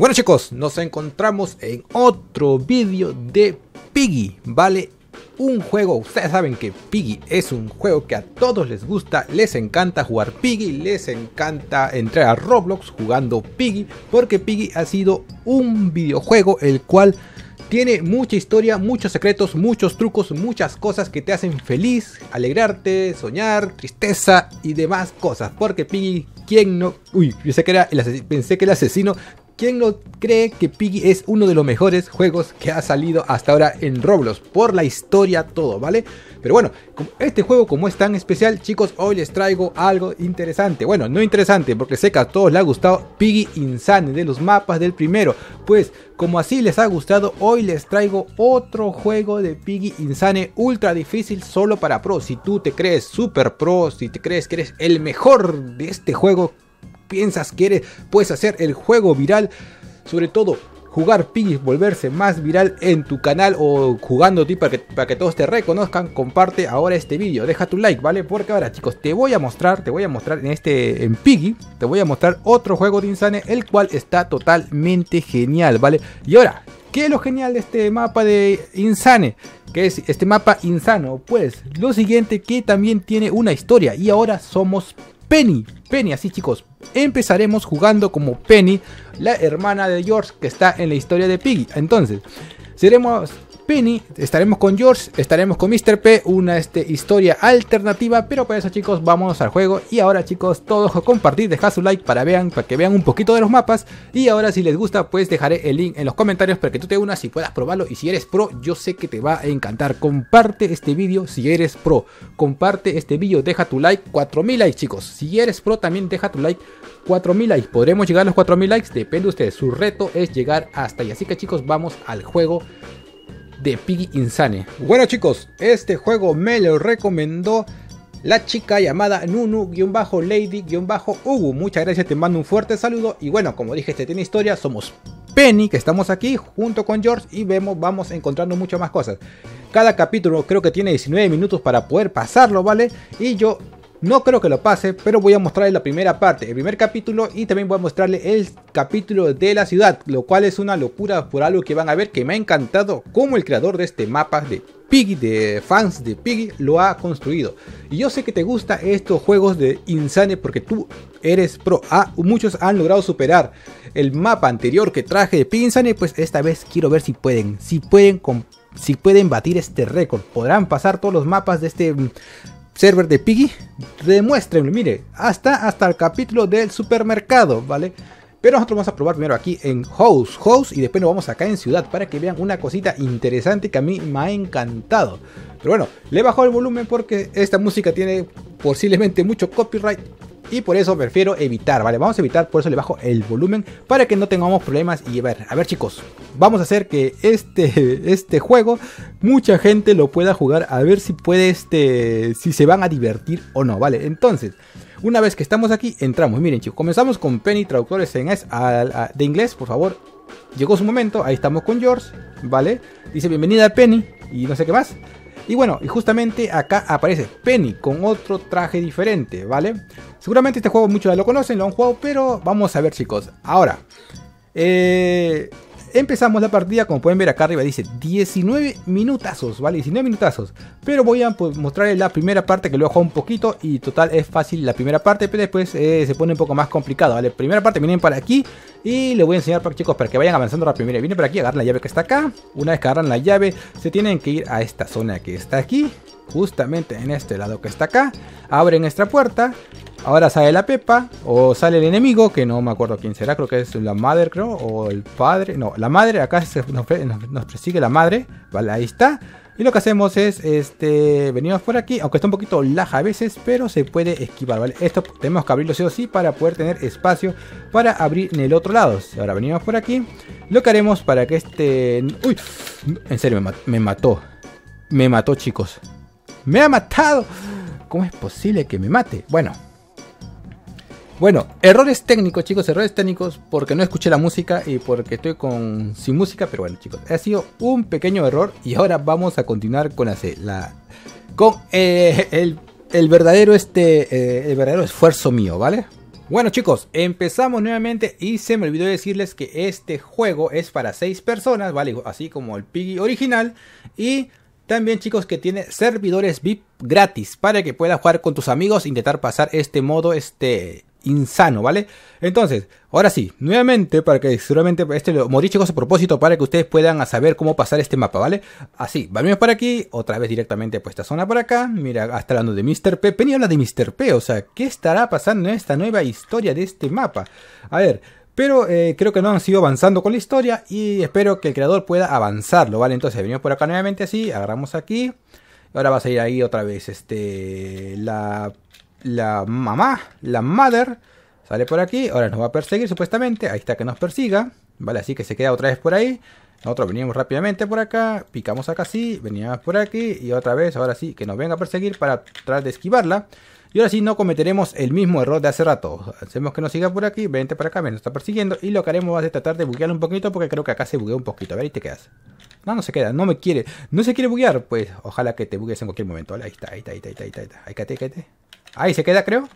Bueno chicos, nos encontramos en otro vídeo de Piggy, ¿vale? Un juego, ustedes saben que Piggy es un juego que a todos les gusta, les encanta jugar Piggy, les encanta entrar a Roblox jugando Piggy, porque Piggy ha sido un videojuego el cual tiene mucha historia, muchos secretos, muchos trucos, muchas cosas que te hacen feliz, alegrarte, soñar, tristeza y demás cosas. Porque Piggy, ¿quién no? Uy, pensé que, era el pensé que el asesino ¿Quién no cree que Piggy es uno de los mejores juegos que ha salido hasta ahora en Roblox? Por la historia, todo, ¿vale? Pero bueno, este juego como es tan especial, chicos, hoy les traigo algo interesante. Bueno, no interesante, porque sé que a todos les ha gustado Piggy Insane de los mapas del primero. Pues, como así les ha gustado, hoy les traigo otro juego de Piggy Insane ultra difícil solo para pros. Si tú te crees super pro, si te crees que eres el mejor de este juego, piensas que puedes hacer el juego viral, sobre todo jugar Piggy, volverse más viral en tu canal o jugando ti para que, para que todos te reconozcan, comparte ahora este vídeo, deja tu like, ¿vale? Porque ahora chicos, te voy a mostrar, te voy a mostrar en este, en Piggy, te voy a mostrar otro juego de Insane, el cual está totalmente genial, ¿vale? Y ahora, ¿qué es lo genial de este mapa de Insane? Que es este mapa insano, pues lo siguiente que también tiene una historia y ahora somos Penny. Penny, así chicos. Empezaremos jugando como Penny, la hermana de George que está en la historia de Piggy. Entonces, seremos estaremos con George, estaremos con Mr. P, una este, historia alternativa, pero para eso chicos, vamos al juego y ahora chicos, todos compartir, dejad su like para, vean, para que vean un poquito de los mapas y ahora si les gusta, pues dejaré el link en los comentarios para que tú te unas y puedas probarlo y si eres pro, yo sé que te va a encantar, comparte este vídeo si eres pro, comparte este vídeo, deja tu like, 4000 likes chicos, si eres pro también deja tu like, 4000 likes, podremos llegar a los 4000 likes, depende de ustedes, su reto es llegar hasta ahí, así que chicos, vamos al juego de Piggy Insane. Bueno chicos, este juego me lo recomendó la chica llamada Nunu-Lady-Ugu. Muchas gracias, te mando un fuerte saludo. Y bueno, como dije, este tiene historia, somos Penny, que estamos aquí junto con George y vemos, vamos encontrando muchas más cosas. Cada capítulo creo que tiene 19 minutos para poder pasarlo, ¿vale? Y yo no creo que lo pase, pero voy a mostrarles la primera parte, el primer capítulo y también voy a mostrarle el capítulo de la ciudad, lo cual es una locura por algo que van a ver que me ha encantado como el creador de este mapa de Piggy, de fans de Piggy, lo ha construido. Y yo sé que te gustan estos juegos de Insane porque tú eres pro. Ah, muchos han logrado superar el mapa anterior que traje de Piggy Insane, pues esta vez quiero ver si pueden, si pueden, si pueden batir este récord. Podrán pasar todos los mapas de este server de Piggy, demuéstrenlo, mire, hasta, hasta el capítulo del supermercado, ¿vale? Pero nosotros vamos a probar primero aquí en House, House y después nos vamos acá en Ciudad para que vean una cosita interesante que a mí me ha encantado. Pero bueno, le bajo el volumen porque esta música tiene posiblemente mucho copyright y por eso prefiero evitar, ¿vale? Vamos a evitar, por eso le bajo el volumen para que no tengamos problemas y a ver, a ver chicos, vamos a hacer que este, este juego mucha gente lo pueda jugar a ver si puede este, si se van a divertir o no, ¿vale? Entonces... Una vez que estamos aquí, entramos. Miren, chicos, comenzamos con Penny Traductores en es, de inglés, por favor. Llegó su momento, ahí estamos con George, ¿vale? Dice bienvenida Penny y no sé qué más. Y bueno, y justamente acá aparece Penny con otro traje diferente, ¿vale? Seguramente este juego muchos ya lo conocen, lo han jugado, pero vamos a ver chicos. Ahora, eh, empezamos la partida, como pueden ver acá arriba dice 19 minutazos, ¿vale? 19 minutazos. Pero voy a pues, mostrarles la primera parte que lo he un poquito y total es fácil la primera parte, pero después eh, se pone un poco más complicado, ¿vale? Primera parte vienen para aquí y les voy a enseñar, para, chicos, para que vayan avanzando rápido. Primera viene para aquí, agarran la llave que está acá. Una vez que agarran la llave, se tienen que ir a esta zona que está aquí. Justamente en este lado que está acá. Abren esta puerta Ahora sale la Pepa, o sale el enemigo, que no me acuerdo quién será, creo que es la madre, creo, o el padre. No, la madre, acá nos, persigue la madre, vale, ahí está. Y lo que hacemos es, este, venimos por aquí, aunque está un poquito laja a veces, pero se puede esquivar, ¿vale? Esto tenemos que abrirlo sí o sí para poder tener espacio para abrir en el otro lado. Ahora venimos por aquí, lo que haremos para que este... Uy, en serio, me mató, me mató chicos. Me ha matado. ¿Cómo es posible que me mate? Bueno, bueno, errores técnicos, chicos, errores técnicos porque no escuché la música y porque estoy con sin música, pero bueno, chicos, ha sido un pequeño error y ahora vamos a continuar con la, con eh, el, verdadero este eh, el verdadero esfuerzo mío, ¿vale? Bueno, chicos, empezamos nuevamente y se me olvidó decirles que este juego es para 6 personas, ¿vale? Así como el Piggy original y también chicos que tiene servidores VIP gratis para que puedas jugar con tus amigos, intentar pasar este modo, este insano, ¿vale? Entonces, ahora sí, nuevamente, para que seguramente este lo morí chicos a propósito para que ustedes puedan saber cómo pasar este mapa, ¿vale? Así, vamos por aquí, otra vez directamente a esta zona por acá, mira, hasta hablando de Mr. P, Penny habla de Mr. P, o sea, ¿qué estará pasando en esta nueva historia de este mapa? A ver, pero eh, creo que no han sido avanzando con la historia y espero que el creador pueda avanzarlo, ¿vale? Entonces venimos por acá nuevamente así, agarramos aquí. Ahora va a ir ahí otra vez este, la la mamá, la mother, sale por aquí, ahora nos va a perseguir supuestamente, ahí está que nos persiga, vale, así que se queda otra vez por ahí, nosotros venimos rápidamente por acá, picamos acá sí, veníamos por aquí y otra vez, ahora sí, que nos venga a perseguir para tratar de esquivarla. Y ahora sí, no cometeremos el mismo error de hace rato. Hacemos que nos siga por aquí, vente para acá, me nos está persiguiendo. Y lo que haremos va tratar de buguear un poquito porque creo que acá se buguea un poquito. A ver, ahí te quedas. No, no se queda, no me quiere. No se quiere buguear, pues ojalá que te bugues en cualquier momento. Ahí está, ahí está, ahí está, ahí está, ahí está. Ahí Ahí se queda, creo.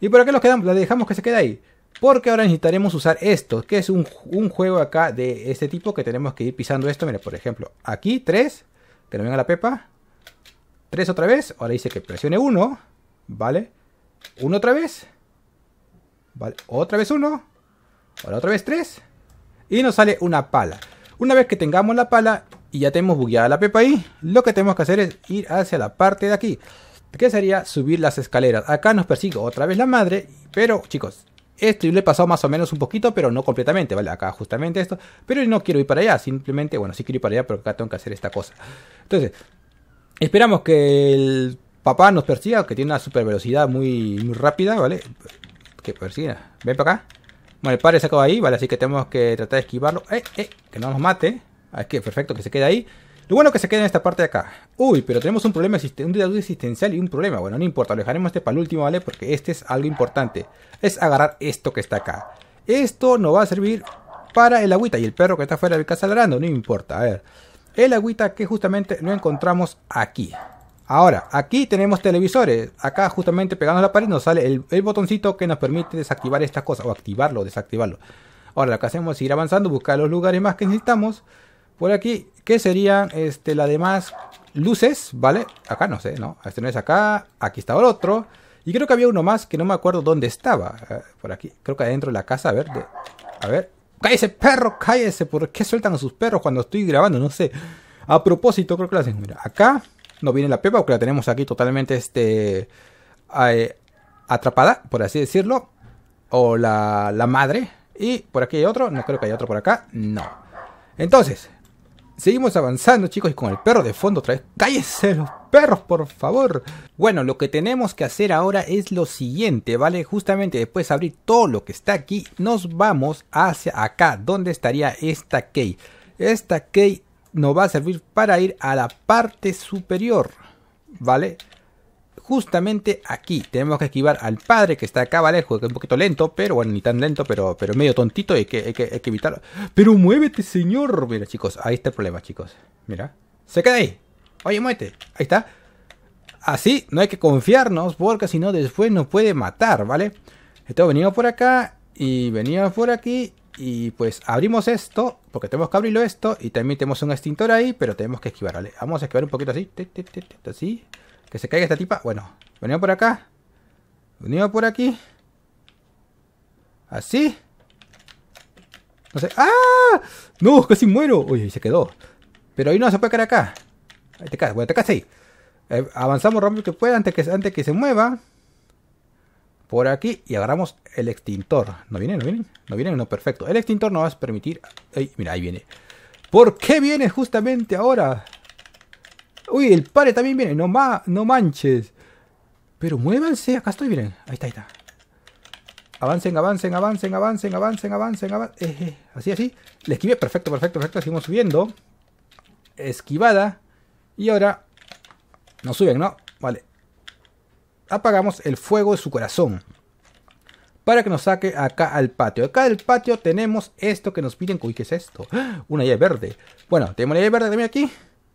¿Y por qué lo La dejamos que se quede ahí. Porque ahora necesitaremos usar esto, que es un, juego acá de este tipo que tenemos que ir pisando esto. Mira, por ejemplo, aquí 3, que no venga la pepa. 3 otra vez, ahora dice que presione 1, ¿vale? 1 otra vez, ¿vale? Otra vez 1, ahora otra vez 3, y nos sale una pala. Una vez que tengamos la pala y ya tenemos bugueada la pepa ahí, lo que tenemos que hacer es ir hacia la parte de aquí que sería subir las escaleras. Acá nos persigue otra vez la madre, pero chicos, esto yo le he pasado más o menos un poquito, pero no completamente, ¿vale? Acá justamente esto, pero no quiero ir para allá, simplemente, bueno, sí quiero ir para allá, pero acá tengo que hacer esta cosa. Entonces, esperamos que el papá nos persiga, que tiene una super velocidad muy, muy rápida, ¿vale? Que persiga, ven para acá. Bueno, el padre se acaba ahí, ¿vale? Así que tenemos que tratar de esquivarlo. ¡Eh, eh! Que no nos mate. Ah, es que perfecto, que se quede ahí. Lo bueno que se queda en esta parte de acá. Uy, pero tenemos un problema, un duda existencial y un problema. Bueno, no importa, lo dejaremos este para el último, ¿vale? Porque este es algo importante. Es agarrar esto que está acá. Esto nos va a servir para el agüita y el perro que está fuera del casa ladrando, no importa. A ver, el agüita que justamente lo encontramos aquí. Ahora, aquí tenemos televisores. Acá justamente pegando la pared nos sale el, el botoncito que nos permite desactivar estas cosas. O activarlo, desactivarlo. Ahora lo que hacemos es ir avanzando, buscar los lugares más que necesitamos. Por aquí, ¿qué serían este, las demás luces? ¿Vale? Acá no sé, ¿no? Este no es acá, aquí está el otro. Y creo que había uno más que no me acuerdo dónde estaba. Eh, por aquí, creo que adentro de la casa, a ver. a ver. ¡Cállese, perro! ¡Cállese! ¿Por qué sueltan a sus perros cuando estoy grabando? No sé. A propósito, creo que lo hacen. Mira, acá no viene la pepa que la tenemos aquí totalmente este, eh, atrapada, por así decirlo. O la, la madre. Y por aquí hay otro. No creo que haya otro por acá. No. Entonces, Seguimos avanzando, chicos, y con el perro de fondo otra vez. ¡Cállese los perros, por favor! Bueno, lo que tenemos que hacer ahora es lo siguiente, ¿vale? Justamente después de abrir todo lo que está aquí, nos vamos hacia acá, donde estaría esta key. Esta key nos va a servir para ir a la parte superior, ¿vale? justamente aquí. Tenemos que esquivar al padre que está acá, ¿vale? El es un poquito lento, pero bueno, ni tan lento, pero, pero medio tontito. Hay que, que, evitarlo. Pero muévete, señor. Mira, chicos, ahí está el problema, chicos. Mira, se queda ahí. Oye, muévete. Ahí está. Así, no hay que confiarnos porque si no, después nos puede matar, ¿vale? Entonces venimos por acá y venimos por aquí y pues abrimos esto, porque tenemos que abrirlo esto, y también tenemos un extintor ahí, pero tenemos que esquivar, ¿vale? Vamos a esquivar un poquito así, así, que se caiga esta tipa. Bueno, venía por acá. Venimos por aquí. Así. No sé. ¡Ah! No, casi muero. Uy, se quedó. Pero ahí no se puede caer acá. Ahí te caes. Bueno, te caes ahí. Eh, avanzamos rápido que pueda antes que, antes que se mueva. Por aquí y agarramos el extintor. ¿No viene? ¿No viene? No viene, no, perfecto. El extintor no va a permitir... mira, ahí viene. ¿Por qué viene justamente ahora? Uy, el padre también viene. No, no manches. Pero muévanse. Acá estoy, miren. Ahí está, ahí está. Avancen, avancen, avancen, avancen, avancen, avancen, avancen. Eh, eh, así, así. Le esquivé. Perfecto, perfecto, perfecto. Seguimos subiendo. Esquivada. Y ahora... Nos suben, ¿no? Vale. Apagamos el fuego de su corazón. Para que nos saque acá al patio. Acá del patio tenemos esto que nos piden. Uy, ¿qué es esto? ¡Ah! Una llave verde. Bueno, tenemos una llave verde también aquí.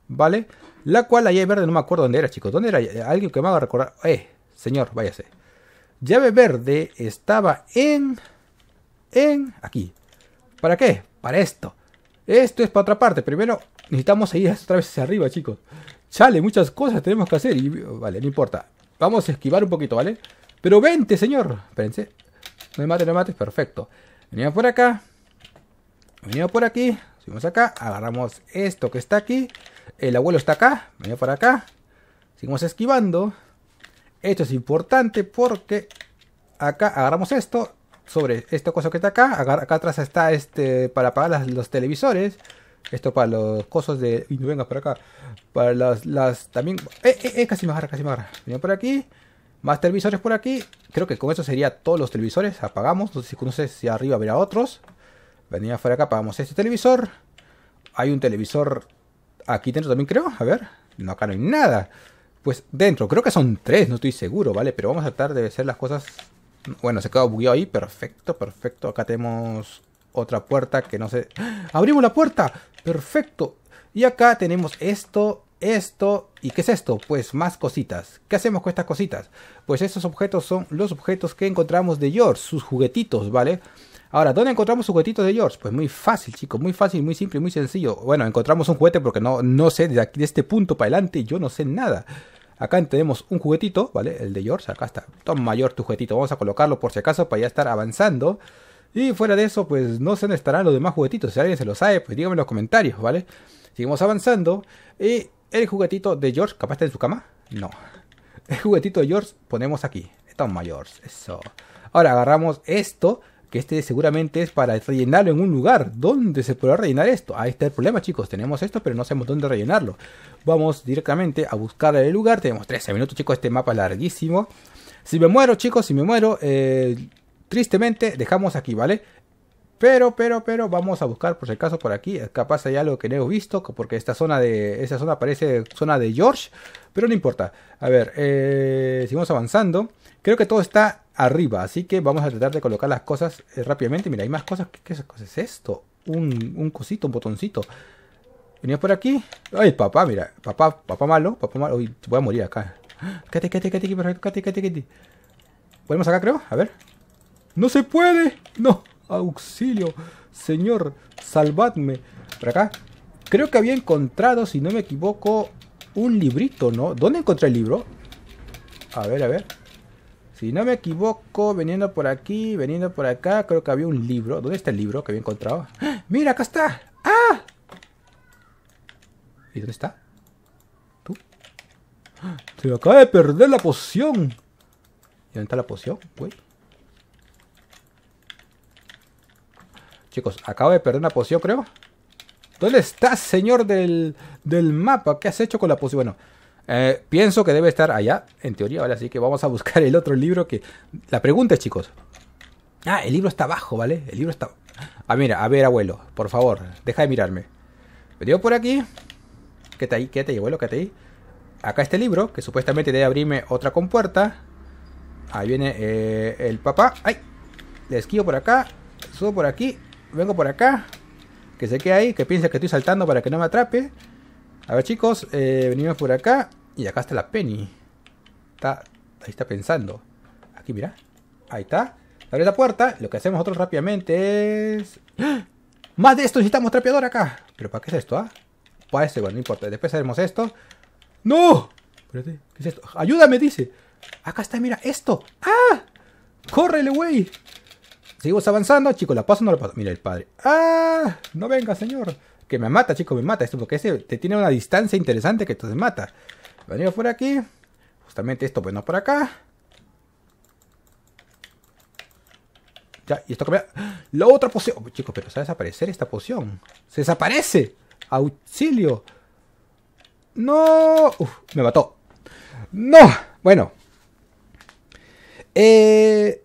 Vale. La cual la llave verde, no me acuerdo dónde era, chicos. ¿Dónde era? Alguien que me haga recordar. Eh, señor, váyase. Llave verde estaba en... En... Aquí. ¿Para qué? Para esto. Esto es para otra parte. Primero necesitamos ir otra vez hacia arriba, chicos. Chale, muchas cosas tenemos que hacer. Y, vale, no importa. Vamos a esquivar un poquito, ¿vale? Pero vente, señor. Espérense. No me mates, no me mates. Perfecto. Venimos por acá. Venimos por aquí. Subimos acá. Agarramos esto que está aquí. El abuelo está acá, venía para acá. Seguimos esquivando. Esto es importante porque acá agarramos esto sobre esta cosa que está acá. Acá, atrás está este para apagar los televisores. Esto para los cosos de... Venga, no para acá. Para las... también... Eh, eh, eh, casi me agarra, casi me agarra. Venía por aquí. Más televisores por aquí. Creo que con eso sería todos los televisores. Apagamos. No sé, si arriba habrá otros. Venía fuera acá, apagamos este televisor. Hay un televisor Aquí dentro también creo. A ver. No, acá no hay nada. Pues dentro, creo que son tres, no estoy seguro, ¿vale? Pero vamos a tratar de hacer las cosas... Bueno, se quedó bugueado ahí. Perfecto, perfecto. Acá tenemos otra puerta que no sé... ¡Ah! ¡Abrimos la puerta! Perfecto. Y acá tenemos esto, esto... ¿Y qué es esto? Pues más cositas. ¿Qué hacemos con estas cositas? Pues estos objetos son los objetos que encontramos de George, sus juguetitos, ¿vale? vale Ahora, ¿dónde encontramos juguetito de George? Pues muy fácil, chicos, muy fácil, muy simple, muy sencillo. Bueno, encontramos un juguete porque no, no sé, de, aquí, de este punto para adelante yo no sé nada. Acá tenemos un juguetito, ¿vale? El de George, acá está. Tom mayor tu juguetito. Vamos a colocarlo por si acaso para ya estar avanzando. Y fuera de eso, pues no sé dónde estarán los demás juguetitos. Si alguien se lo sabe, pues dígame en los comentarios, ¿vale? Seguimos avanzando. Y el juguetito de George, ¿capaz está en su cama? No. El juguetito de George ponemos aquí. Tom mayor, Eso. Ahora agarramos esto que este seguramente es para rellenarlo en un lugar. ¿Dónde se podrá rellenar esto? Ahí está el problema, chicos. Tenemos esto, pero no sabemos dónde rellenarlo. Vamos directamente a buscar el lugar. Tenemos 13 minutos, chicos. Este mapa es larguísimo. Si me muero, chicos, si me muero, eh, tristemente dejamos aquí, ¿vale? Pero, pero, pero, vamos a buscar por si acaso por aquí. Capaz hay algo que no he visto, porque esta zona de. Esa zona parece zona de George. Pero no importa. A ver, eh, seguimos avanzando. Creo que todo está arriba, así que vamos a tratar de colocar las cosas eh, rápidamente. Mira, hay más cosas. ¿Qué, cosa es esto? Un, cosito, un botoncito. Venimos por aquí. Ay, papá, mira. Papá, papá malo, papá malo. Uy, voy a morir acá. ¿Podemos acá, creo. A ver. ¡No se puede! ¡No! auxilio, señor, salvadme. Por acá. Creo que había encontrado, si no me equivoco, un librito, ¿no? ¿Dónde encontré el libro? A ver, a ver. Si no me equivoco, veniendo por aquí, veniendo por acá, creo que había un libro. ¿Dónde está el libro que había encontrado? ¡Ah! ¡Mira, acá está! ¡Ah! ¿Y dónde está? ¿Tú? ¡Ah! Se acaba de perder la poción. ¿Y dónde está la poción, güey? Chicos, acabo de perder una poción, creo. ¿Dónde estás, señor del, del mapa? ¿Qué has hecho con la poción? Bueno, eh, pienso que debe estar allá, en teoría, ¿vale? Así que vamos a buscar el otro libro que... La pregunta es, chicos. Ah, el libro está abajo, ¿vale? El libro está... Ah, mira, a ver, abuelo, por favor, deja de mirarme. dio por aquí. Quédate ahí, quédate ahí, abuelo, quédate ahí. Acá este libro, que supuestamente debe abrirme otra compuerta. Ahí viene eh, el papá. ¡Ay! Le esquivo por acá, subo por aquí vengo por acá, que se quede ahí, que piense que estoy saltando para que no me atrape. A ver chicos, eh, venimos por acá y acá está la Penny. Está, ahí está pensando. Aquí mira, ahí está. Abre la puerta, lo que hacemos nosotros rápidamente es... ¡Ah! ¡Más de esto! Necesitamos trapeador acá. ¿Pero para qué es esto, ah? Para este, bueno, no importa. Después haremos esto. ¡No! ¿qué es esto? ¡Ayúdame! Dice. Acá está, mira, esto. ¡Ah! ¡Córrele, güey! Seguimos avanzando, chicos, la paso no la paso. Mira el padre. ¡Ah! No venga, señor. Que me mata, chico, me mata. Esto porque ese te tiene una distancia interesante que entonces mata. Venimos por aquí. Justamente esto, bueno, por acá. Ya, y esto cambia. La otra poción. chicos, pero se va a desaparecer esta poción. ¡Se desaparece! ¡Auxilio! ¡No! Uf, me mató. ¡No! Bueno. Eh,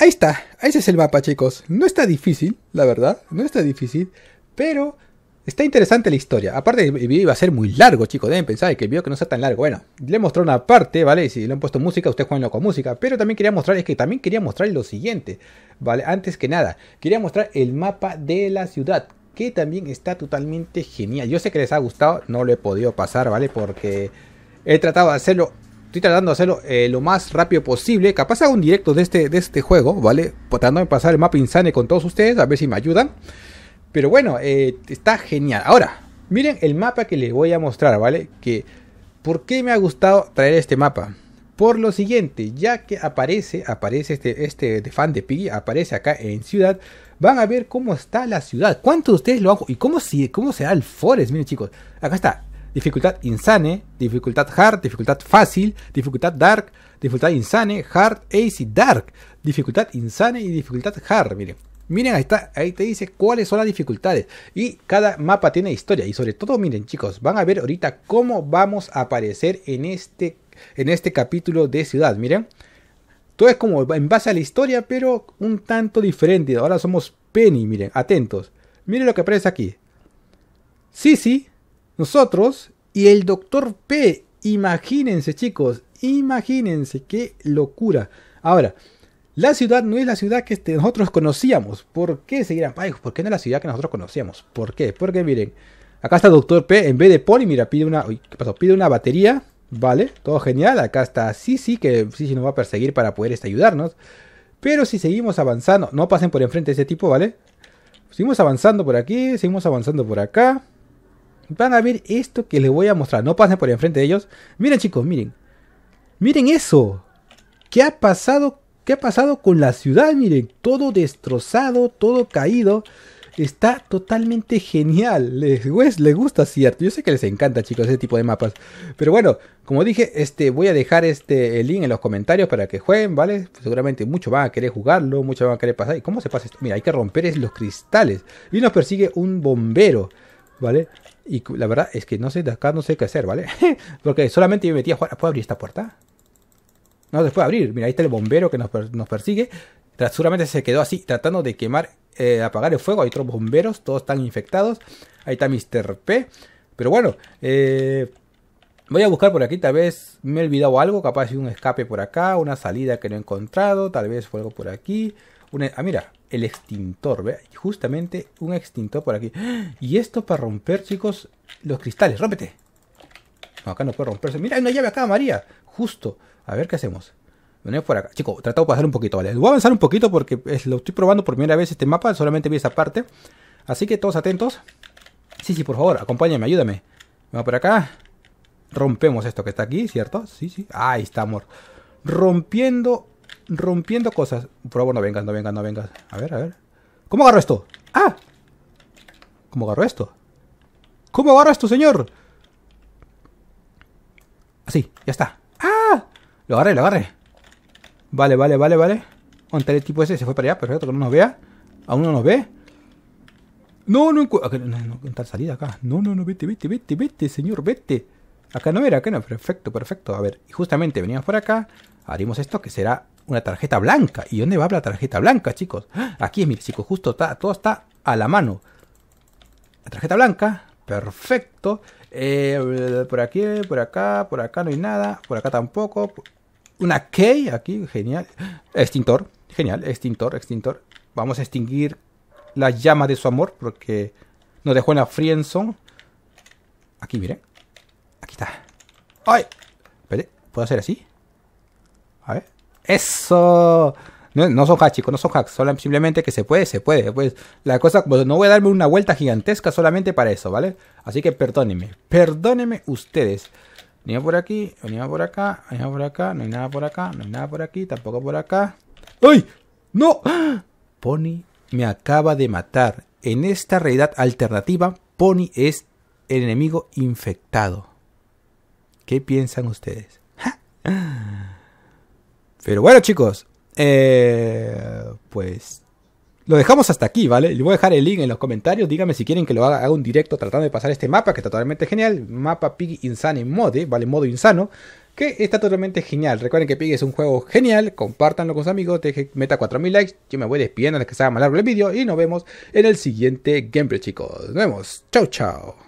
Ahí está, ese es el mapa chicos. No está difícil, la verdad, no está difícil, pero está interesante la historia. Aparte el video iba a ser muy largo chicos, deben pensar que el video que no sea tan largo. Bueno, le mostrado una parte, ¿vale? si le han puesto música, ustedes jueguenlo con música. Pero también quería mostrar, es que también quería mostrar lo siguiente, ¿vale? Antes que nada, quería mostrar el mapa de la ciudad, que también está totalmente genial. Yo sé que les ha gustado, no lo he podido pasar, ¿vale? Porque he tratado de hacerlo estoy tratando de hacerlo eh, lo más rápido posible. Capaz hago un directo de este, de este juego, ¿vale? Pues, tratando de pasar el mapa insane con todos ustedes, a ver si me ayudan. Pero bueno, eh, está genial. Ahora, miren el mapa que les voy a mostrar, ¿vale? Que, ¿Por qué me ha gustado traer este mapa? Por lo siguiente, ya que aparece, aparece este, este de fan de Piggy, aparece acá en ciudad, van a ver cómo está la ciudad. ¿Cuántos de ustedes lo hago? Y cómo, si, cómo se el forest, miren chicos. Acá está, dificultad insane, dificultad hard, dificultad fácil, dificultad dark, dificultad insane, hard, Easy, dark, dificultad insane y dificultad hard, miren. Miren, ahí, está, ahí te dice cuáles son las dificultades. Y cada mapa tiene historia. Y sobre todo, miren chicos, van a ver ahorita cómo vamos a aparecer en este, en este capítulo de ciudad. Miren, todo es como en base a la historia, pero un tanto diferente. Ahora somos Penny, miren, atentos. Miren lo que aparece aquí. Sí, sí nosotros y el doctor P. Imagínense chicos, imagínense qué locura. Ahora, la ciudad no es la ciudad que este, nosotros conocíamos. ¿Por qué seguirán, ¿por qué no es la ciudad que nosotros conocíamos? ¿Por qué? Porque miren, acá está el Doctor P, en vez de poli, mira, pide una, Pide una batería, vale, todo genial. Acá está Sisi, que Sisi nos va a perseguir para poder este, ayudarnos. Pero si seguimos avanzando, no pasen por enfrente ese tipo, ¿vale? Seguimos avanzando por aquí, seguimos avanzando por acá. Van a ver esto que les voy a mostrar. No pasen por enfrente de ellos. Miren chicos, miren. Miren eso. ¿Qué ha pasado? ¿Qué ha pasado con la ciudad? Miren, todo destrozado, todo caído. Está totalmente genial. Les, les gusta, ¿cierto? Yo sé que les encanta, chicos, ese tipo de mapas. Pero bueno, como dije, este, voy a dejar este, el link en los comentarios para que jueguen, ¿vale? Seguramente muchos van a querer jugarlo, muchos van a querer pasar. ¿Y cómo se pasa esto? Mira, hay que romper los cristales. Y nos persigue un bombero. ¿vale? Y la verdad es que no sé, de acá no sé qué hacer, ¿vale? Porque solamente yo me metí a jugar. ¿Puedo abrir esta puerta? No se puede abrir. Mira, ahí está el bombero que nos, nos persigue. Seguramente se quedó así, tratando de quemar, eh, apagar el fuego. Hay otros bomberos, todos están infectados. Ahí está Mr. P. Pero bueno, eh, voy a buscar por aquí. Tal vez me he olvidado algo. Capaz hay un escape por acá, una salida que no he encontrado. Tal vez fuego algo por aquí. Una, ah, mira, el extintor, ¿ve? Justamente un extintor por aquí. ¡Ah! Y esto para romper, chicos, los cristales. ¡Rómpete! No, acá no puede romperse. ¡Mira, hay una llave acá, María! Justo. A ver qué hacemos. Venimos por acá. Chicos, tratado de pasar un poquito, ¿vale? Voy a avanzar un poquito porque lo estoy probando por primera vez este mapa. Solamente vi esa parte. Así que todos atentos. Sí, sí, por favor, acompáñame, ayúdame. Vamos por acá. Rompemos esto que está aquí, ¿cierto? Sí, sí. Ahí está, amor. Rompiendo rompiendo cosas. Por favor, no vengas, no vengas, no vengas. A ver, a ver. ¿Cómo agarro esto? ¡Ah! ¿Cómo agarro esto? ¿Cómo agarro esto, señor? Así, ya está. ¡Ah! Lo agarré, lo agarré. Vale, vale, vale, vale. Un el tipo ese se fue para allá, perfecto, que no nos vea. Aún no nos ve. No, no encuentro. Ah, salida acá. No, no, no, vete, vete, vete, vete, señor, vete. Acá no era, acá no. Perfecto, perfecto. A ver, y justamente venimos por acá. Abrimos esto que será una tarjeta blanca. ¿Y dónde va la tarjeta blanca, chicos? Aquí, mi chicos, justo está, todo está a la mano. La tarjeta blanca, perfecto. Eh, por aquí, por acá, por acá no hay nada. Por acá tampoco. Una key aquí, genial. Extintor, genial. Extintor, extintor. Vamos a extinguir la llama de su amor porque nos dejó en la friendzone. Aquí, miren. Aquí está. ¡Ay! ¿puedo hacer así? A ver. Eso. No, son hacks, chicos, no son hacks. Solamente, simplemente que se puede, se puede. Pues la cosa, pues, no voy a darme una vuelta gigantesca solamente para eso, ¿vale? Así que perdónenme. Perdónenme ustedes. Ni por aquí, ni por acá, venía por acá, no hay nada por acá, no hay nada por aquí, tampoco por acá. ¡Ay! ¡No! Pony me acaba de matar. En esta realidad alternativa, Pony es el enemigo infectado. ¿Qué piensan ustedes? Pero bueno, chicos, eh, pues lo dejamos hasta aquí, ¿vale? Les voy a dejar el link en los comentarios. Díganme si quieren que lo haga, un directo tratando de pasar este mapa, que está totalmente genial. Mapa Piggy Insane Mode, ¿vale? Modo insano. Que está totalmente genial. Recuerden que Piggy es un juego genial. Compártanlo con sus amigos. Deje, meta 4000 likes. Yo me voy despidiendo antes que se haga más largo el vídeo. Y nos vemos en el siguiente gameplay, chicos. Nos vemos. Chao, chao.